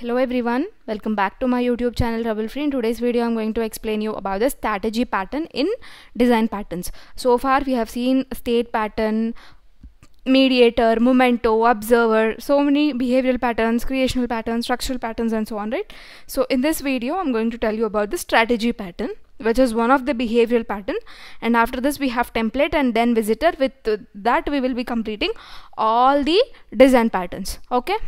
Hello everyone, welcome back to my YouTube channel Trouble Free. In today's video, I'm going to explain you about the strategy pattern in design patterns. So far, we have seen state pattern, mediator, memento, observer, so many behavioral patterns, creational patterns, structural patterns and so on, right? So in this video, I'm going to tell you about the strategy pattern which is one of the behavioral pattern and after this we have template and then visitor with that we will be completing all the design patterns okay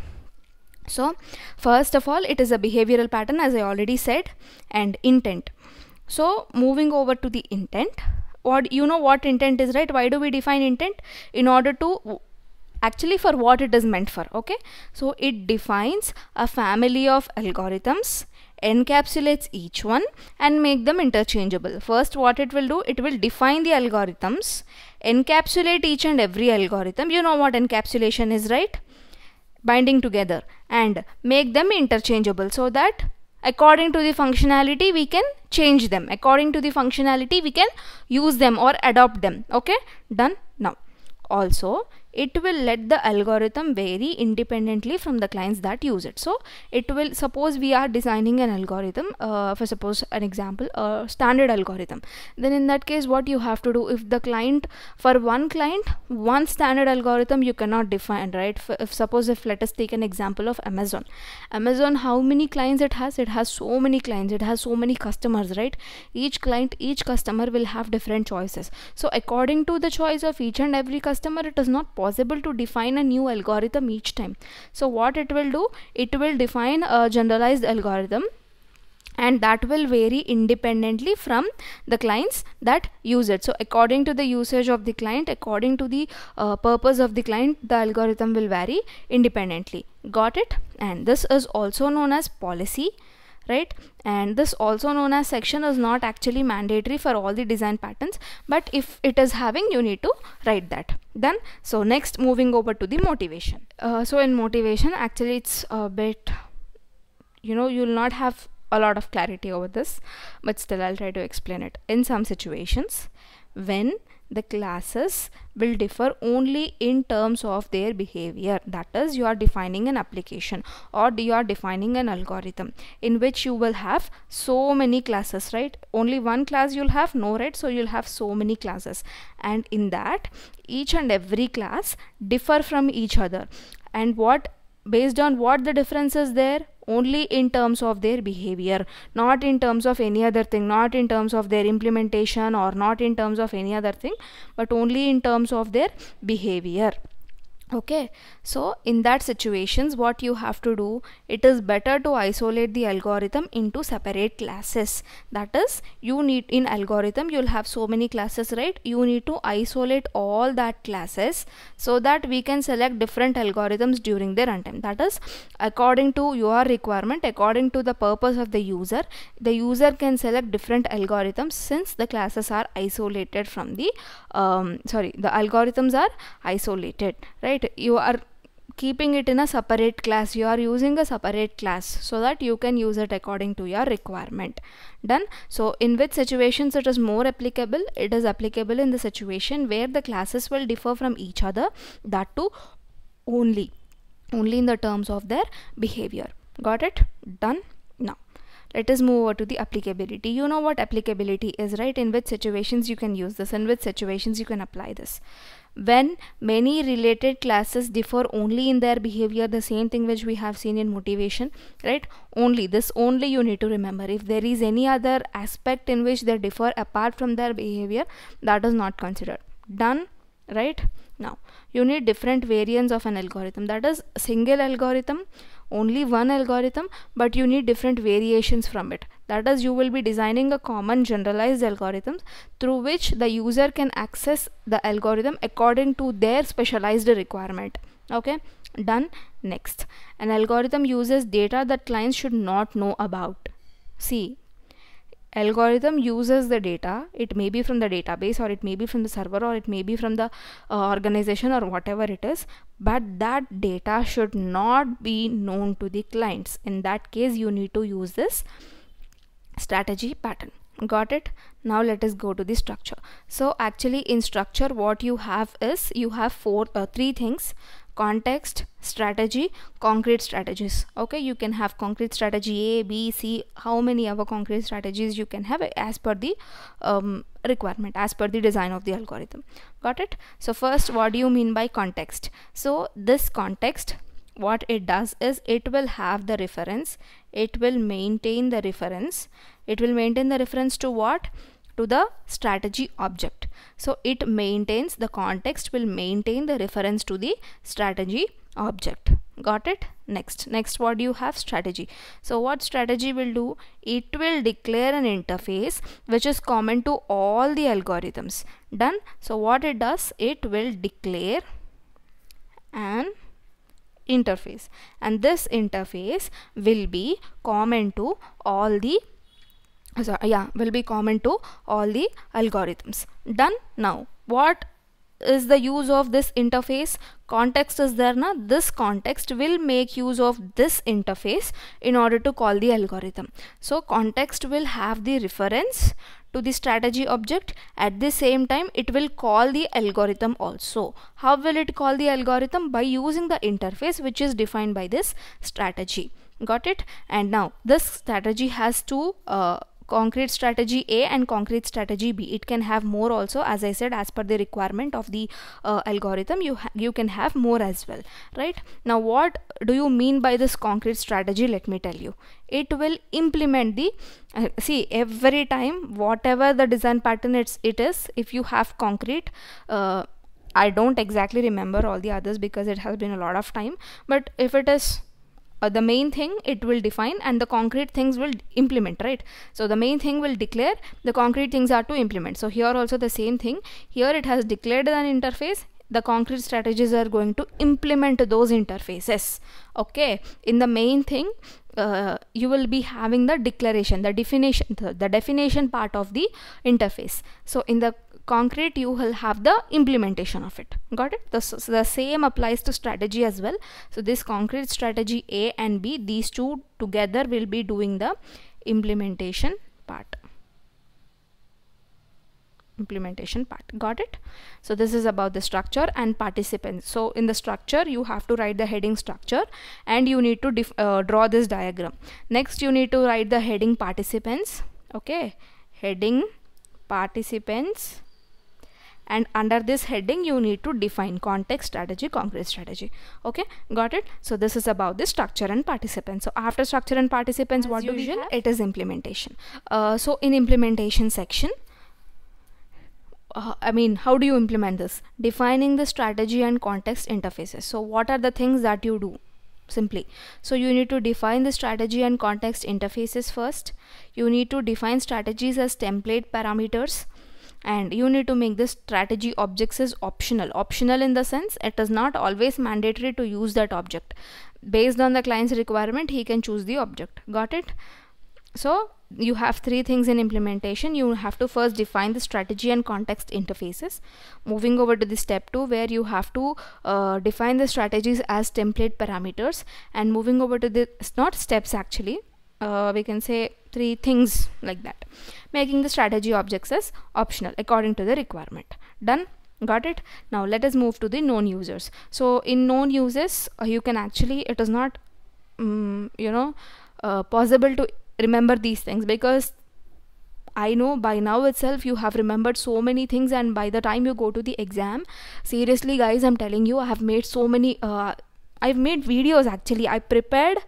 so first of all it is a behavioral pattern as i already said and intent so moving over to the intent what you know what intent is right why do we define intent in order to actually for what it is meant for okay so it defines a family of algorithms encapsulates each one and make them interchangeable. First what it will do, it will define the algorithms, encapsulate each and every algorithm. You know what encapsulation is, right? Binding together and make them interchangeable so that according to the functionality we can change them. According to the functionality we can use them or adopt them. Okay, done now. Also, it will let the algorithm vary independently from the clients that use it so it will suppose we are designing an algorithm uh, for suppose an example a standard algorithm then in that case what you have to do if the client for one client one standard algorithm you cannot define right if suppose if let us take an example of amazon amazon how many clients it has it has so many clients it has so many customers right each client each customer will have different choices so according to the choice of each and every customer it is not possible possible to define a new algorithm each time so what it will do it will define a generalized algorithm and that will vary independently from the clients that use it so according to the usage of the client according to the uh, purpose of the client the algorithm will vary independently got it and this is also known as policy right and this also known as section is not actually mandatory for all the design patterns but if it is having you need to write that then so next moving over to the motivation uh, so in motivation actually it's a bit you know you'll not have a lot of clarity over this but still I'll try to explain it in some situations when the classes will differ only in terms of their behavior that is you are defining an application or you are defining an algorithm in which you will have so many classes right only one class you'll have no right so you'll have so many classes and in that each and every class differ from each other and what based on what the difference is there only in terms of their behavior not in terms of any other thing not in terms of their implementation or not in terms of any other thing but only in terms of their behavior okay so in that situations what you have to do it is better to isolate the algorithm into separate classes that is you need in algorithm you'll have so many classes right you need to isolate all that classes so that we can select different algorithms during the runtime that is according to your requirement according to the purpose of the user the user can select different algorithms since the classes are isolated from the um, sorry the algorithms are isolated right you are keeping it in a separate class you are using a separate class so that you can use it according to your requirement done so in which situations it is more applicable it is applicable in the situation where the classes will differ from each other that too only only in the terms of their behavior got it done now let us move over to the applicability you know what applicability is right in which situations you can use this in which situations you can apply this when many related classes differ only in their behavior the same thing which we have seen in motivation right only this only you need to remember if there is any other aspect in which they differ apart from their behavior that is not considered done right now you need different variants of an algorithm that is single algorithm only one algorithm but you need different variations from it that is you will be designing a common generalized algorithm through which the user can access the algorithm according to their specialized requirement okay done next an algorithm uses data that clients should not know about see algorithm uses the data it may be from the database or it may be from the server or it may be from the uh, organization or whatever it is but that data should not be known to the clients in that case you need to use this strategy pattern got it now let us go to the structure so actually in structure what you have is you have four uh, three things context strategy concrete strategies okay you can have concrete strategy a b c how many other concrete strategies you can have as per the um, requirement as per the design of the algorithm got it so first what do you mean by context so this context what it does is it will have the reference it will maintain the reference it will maintain the reference to what to the strategy object so it maintains the context will maintain the reference to the strategy object. Got it? Next. Next what do you have? Strategy. So what strategy will do? It will declare an interface which is common to all the algorithms. Done? So what it does? It will declare an interface and this interface will be common to all the yeah will be common to all the algorithms done now what is the use of this interface context is there na this context will make use of this interface in order to call the algorithm so context will have the reference to the strategy object at the same time it will call the algorithm also how will it call the algorithm by using the interface which is defined by this strategy got it and now this strategy has two uh, concrete strategy A and concrete strategy B. It can have more also as I said as per the requirement of the uh, algorithm you you can have more as well right. Now what do you mean by this concrete strategy let me tell you. It will implement the uh, see every time whatever the design pattern it's it is if you have concrete uh, I don't exactly remember all the others because it has been a lot of time but if it is uh, the main thing it will define and the concrete things will implement right so the main thing will declare the concrete things are to implement so here also the same thing here it has declared an interface the concrete strategies are going to implement those interfaces okay in the main thing uh, you will be having the declaration the definition the, the definition part of the interface so in the concrete you will have the implementation of it got it the, so the same applies to strategy as well so this concrete strategy a and b these two together will be doing the implementation part implementation part got it so this is about the structure and participants so in the structure you have to write the heading structure and you need to uh, draw this diagram next you need to write the heading participants okay heading participants and under this heading you need to define context strategy concrete strategy okay got it so this is about the structure and participants so after structure and participants As what do we have it is implementation uh, so in implementation section uh, I mean, how do you implement this? Defining the strategy and context interfaces. So, what are the things that you do? Simply. So, you need to define the strategy and context interfaces first. You need to define strategies as template parameters and you need to make the strategy objects is optional optional in the sense it is not always mandatory to use that object based on the client's requirement he can choose the object got it so you have three things in implementation you have to first define the strategy and context interfaces moving over to the step two where you have to uh, define the strategies as template parameters and moving over to the it's not steps actually uh, we can say three things like that making the strategy objects as optional according to the requirement done got it now let us move to the known users so in known users uh, you can actually it is not um, you know uh, possible to remember these things because I know by now itself you have remembered so many things, and by the time you go to the exam, seriously, guys, I'm telling you, I have made so many. Uh, I've made videos actually. I prepared,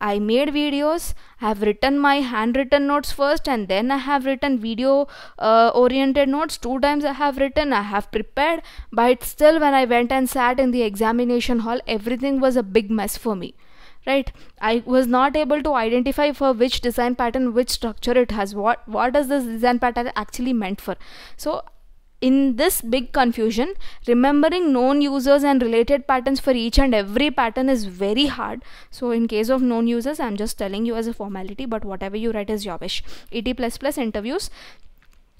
I made videos, I have written my handwritten notes first, and then I have written video uh, oriented notes. Two times I have written, I have prepared, but still, when I went and sat in the examination hall, everything was a big mess for me right i was not able to identify for which design pattern which structure it has what what does this design pattern actually meant for so in this big confusion remembering known users and related patterns for each and every pattern is very hard so in case of known users i'm just telling you as a formality but whatever you write is your wish et++ interviews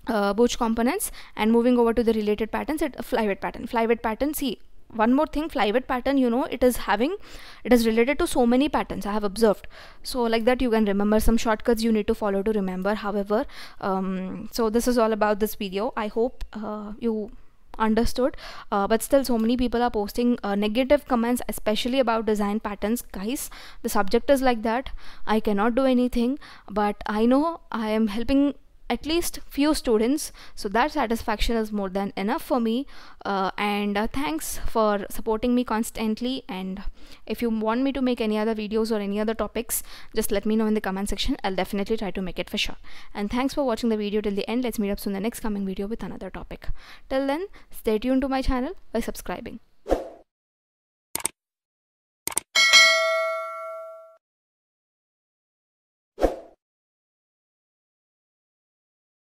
uh, components and moving over to the related patterns at uh, flyweight pattern flyweight pattern see one more thing flyweight pattern you know it is having it is related to so many patterns i have observed so like that you can remember some shortcuts you need to follow to remember however um, so this is all about this video i hope uh, you understood uh, but still so many people are posting uh, negative comments especially about design patterns guys the subject is like that i cannot do anything but i know i am helping at least few students so that satisfaction is more than enough for me uh, and uh, thanks for supporting me constantly and if you want me to make any other videos or any other topics just let me know in the comment section i'll definitely try to make it for sure and thanks for watching the video till the end let's meet up soon in the next coming video with another topic till then stay tuned to my channel by subscribing